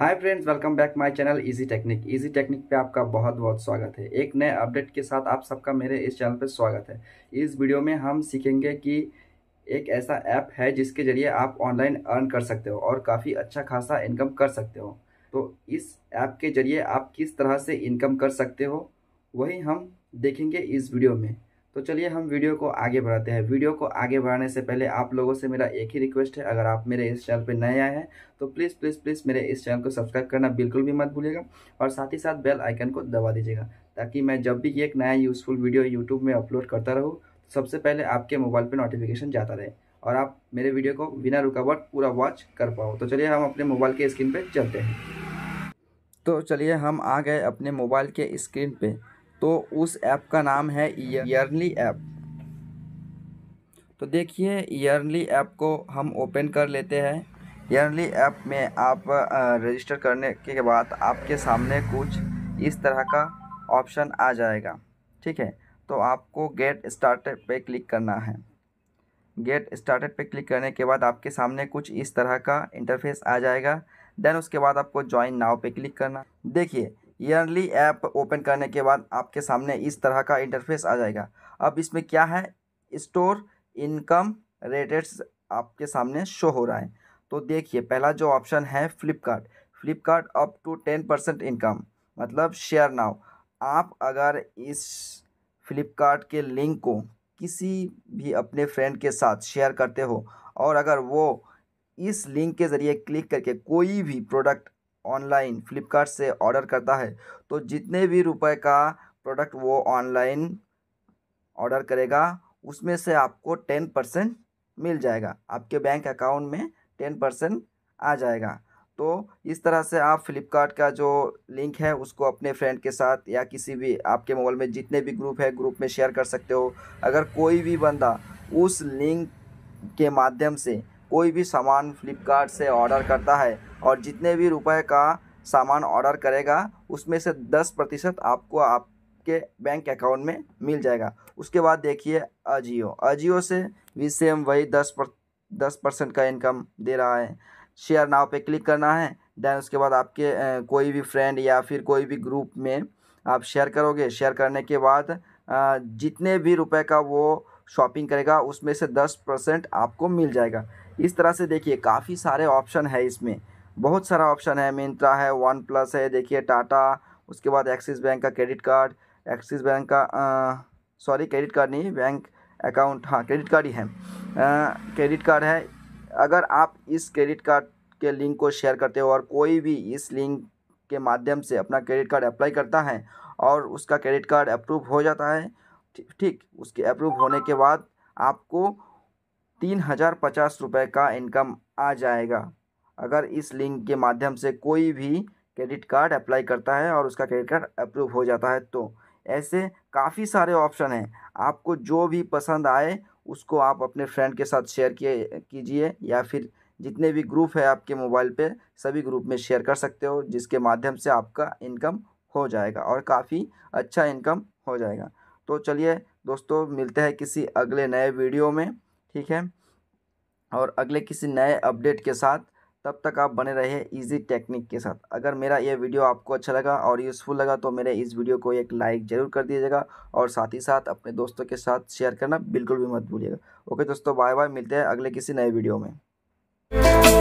hi friends welcome back my channel easy technique easy technique पे आपका बहुत बहुत स्वागत है एक नए अपडेट के साथ आप सबका मेरे इस चैनल पे स्वागत है इस वीडियो में हम सीखेंगे कि एक ऐसा ऐप है जिसके जरिए आप ऑनलाइन अर्न कर सकते हो और काफ़ी अच्छा खासा इनकम कर सकते हो तो इस ऐप के जरिए आप किस तरह से इनकम कर सकते हो वही हम देखेंगे इस वीडियो में तो चलिए हम वीडियो को आगे बढ़ाते हैं वीडियो को आगे बढ़ाने से पहले आप लोगों से मेरा एक ही रिक्वेस्ट है अगर आप मेरे इस चैनल पर नए आए हैं तो प्लीज़ प्लीज़ प्लीज़ मेरे इस चैनल को सब्सक्राइब करना बिल्कुल भी मत भूलिएगा और साथ ही साथ बेल आइकन को दबा दीजिएगा ताकि मैं जब भी एक नया यूज़फुल वीडियो यूट्यूब में अपलोड करता रहूँ तो सबसे पहले आपके मोबाइल पर नोटिफिकेशन जाता रहे और आप मेरे वीडियो को बिना रुकावट पूरा वॉच कर पाओ तो चलिए हम अपने मोबाइल के स्क्रीन पर चलते हैं तो चलिए हम आ गए अपने मोबाइल के स्क्रीन पर तो उस ऐप का नाम है ईयरली ऐप तो देखिए ईयरली ऐप को हम ओपन कर लेते हैं ईयरली ऐप में आप रजिस्टर करने के बाद आपके सामने कुछ इस तरह का ऑप्शन आ जाएगा ठीक है तो आपको गेट स्टार्टेड पे क्लिक करना है गेट स्टार्टेड पे क्लिक करने के बाद आपके सामने कुछ इस तरह का इंटरफेस आ जाएगा देन उसके बाद आपको ज्वाइन नाव पे क्लिक करना देखिए ईयरली ऐप ओपन करने के बाद आपके सामने इस तरह का इंटरफेस आ जाएगा अब इसमें क्या है स्टोर इनकम रेटेड्स आपके सामने शो हो रहा है तो देखिए पहला जो ऑप्शन है Flipkart Flipkart up to ten percent income मतलब शेयर नाउ आप अगर इस फ्लिपकार्ट के लिंक को किसी भी अपने फ्रेंड के साथ शेयर करते हो और अगर वो इस लिंक के ज़रिए क्लिक करके कोई भी प्रोडक्ट ऑनलाइन फ्लिपकार्ट से ऑर्डर करता है तो जितने भी रुपए का प्रोडक्ट वो ऑनलाइन ऑर्डर करेगा उसमें से आपको टेन परसेंट मिल जाएगा आपके बैंक अकाउंट में टेन परसेंट आ जाएगा तो इस तरह से आप फ्लिपकार्ट का जो लिंक है उसको अपने फ्रेंड के साथ या किसी भी आपके मोबाइल में जितने भी ग्रुप है ग्रुप में शेयर कर सकते हो अगर कोई भी बंदा उस लिंक के माध्यम से कोई भी सामान फ्लिपकार्ट से ऑर्डर करता है और जितने भी रुपए का सामान ऑर्डर करेगा उसमें से दस प्रतिशत आपको आपके बैंक अकाउंट में मिल जाएगा उसके बाद देखिए अजियो अजियो से भी सेम वही दस पर दस परसेंट का इनकम दे रहा है शेयर नाव पे क्लिक करना है देन उसके बाद आपके कोई भी फ्रेंड या फिर कोई भी ग्रुप में आप शेयर करोगे शेयर करने के बाद जितने भी रुपये का वो शॉपिंग करेगा उसमें से दस परसेंट आपको मिल जाएगा इस तरह से देखिए काफ़ी सारे ऑप्शन है इसमें बहुत सारा ऑप्शन है मिंत्रा है वन प्लस है देखिए टाटा उसके बाद एक्सिस बैंक का क्रेडिट कार्ड एक्सिस बैंक का सॉरी क्रेडिट कार्ड नहीं बैंक अकाउंट हाँ क्रेडिट कार्ड ही है क्रेडिट कार्ड है अगर आप इस क्रेडिट कार्ड के लिंक को शेयर करते हो और कोई भी इस लिंक के माध्यम से अपना क्रेडिट कार्ड अप्लाई करता है और उसका क्रेडिट कार्ड अप्रूव हो जाता है ठीक उसके अप्रूव होने के बाद आपको तीन हज़ार पचास रुपये का इनकम आ जाएगा अगर इस लिंक के माध्यम से कोई भी क्रेडिट कार्ड अप्लाई करता है और उसका क्रेडिट कार्ड अप्रूव हो जाता है तो ऐसे काफ़ी सारे ऑप्शन हैं आपको जो भी पसंद आए उसको आप अपने फ्रेंड के साथ शेयर किए कीजिए या फिर जितने भी ग्रुप है आपके मोबाइल पे सभी ग्रुप में शेयर कर सकते हो जिसके माध्यम से आपका इनकम हो जाएगा और काफ़ी अच्छा इनकम हो जाएगा तो चलिए दोस्तों मिलते हैं किसी अगले नए वीडियो में ठीक है और अगले किसी नए अपडेट के साथ तब तक आप बने रहे इजी टेक्निक के साथ अगर मेरा ये वीडियो आपको अच्छा लगा और यूज़फुल लगा तो मेरे इस वीडियो को एक लाइक ज़रूर कर दीजिएगा और साथ ही साथ अपने दोस्तों के साथ शेयर करना बिल्कुल भी मत भूलिएगा ओके दोस्तों बाय बाय मिलते हैं अगले किसी नए वीडियो में